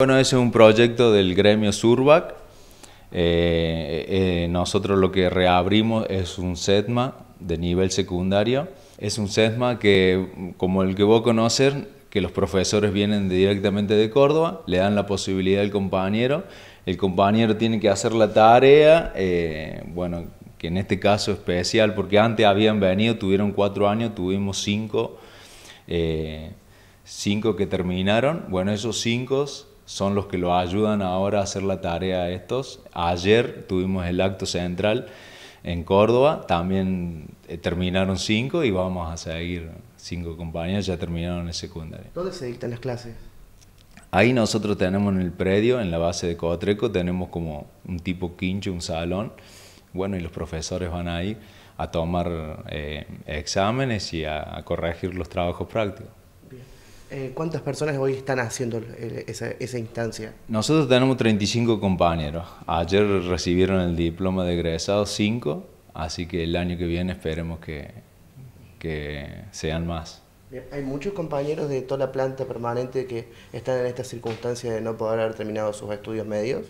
Bueno, ese es un proyecto del gremio Surbac. Eh, eh, nosotros lo que reabrimos es un SETMA de nivel secundario. Es un SETMA que, como el que vos conoces, que los profesores vienen directamente de Córdoba, le dan la posibilidad al compañero. El compañero tiene que hacer la tarea, eh, bueno, que en este caso especial, porque antes habían venido, tuvieron cuatro años, tuvimos cinco, cinco que terminaron. Bueno, esos cinco son los que lo ayudan ahora a hacer la tarea de estos. Ayer tuvimos el acto central en Córdoba, también eh, terminaron cinco y vamos a seguir cinco compañías, ya terminaron el secundario. ¿Dónde se dictan las clases? Ahí nosotros tenemos en el predio, en la base de Cotreco, tenemos como un tipo quincho, un salón, bueno, y los profesores van ahí a tomar eh, exámenes y a corregir los trabajos prácticos. Eh, ¿Cuántas personas hoy están haciendo eh, esa, instancia? Nosotros tenemos 35 compañeros. Ayer recibieron el diploma de egresado 5, así que el año que viene esperemos que, que sean más. Hay muchos compañeros de toda la planta permanente que están en esta circunstancia de no poder haber terminado sus estudios medios.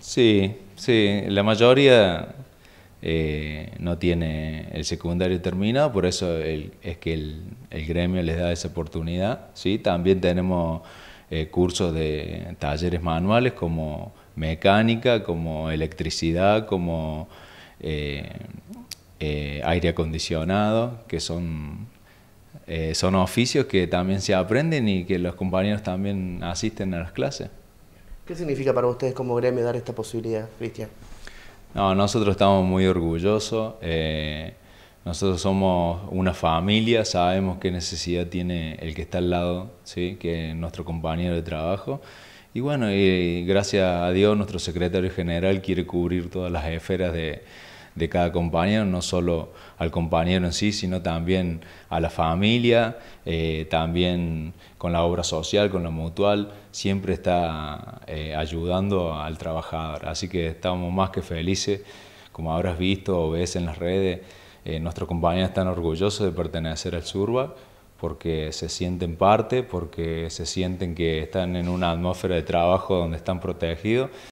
Sí, sí, la mayoría eh, no tiene el secundario terminado, por eso es que el, gremio les da esa oportunidad. ¿sí? También tenemos eh, cursos de talleres manuales como mecánica, como electricidad, como eh, aire acondicionado, que son, son oficios que también se aprenden y que los compañeros también asisten a las clases. ¿Qué significa para ustedes como gremio dar esta posibilidad, Cristian? No, nosotros estamos muy orgullosos. Eh, nosotros somos una familia, sabemos qué necesidad tiene el que está al lado, ¿sí? que es nuestro compañero de trabajo. Y bueno, y gracias a Dios, nuestro secretario general quiere cubrir todas las esferas de, de cada compañero, no solo al compañero en sí, sino también a la familia, eh, también con la obra social, con lo mutual, siempre está eh, ayudando al trabajador. Así que estamos más que felices, como habrás visto o ves en las redes, eh, nuestros compañeros están orgullosos de pertenecer al Surba porque se sienten parte, porque se sienten que están en una atmósfera de trabajo donde están protegidos.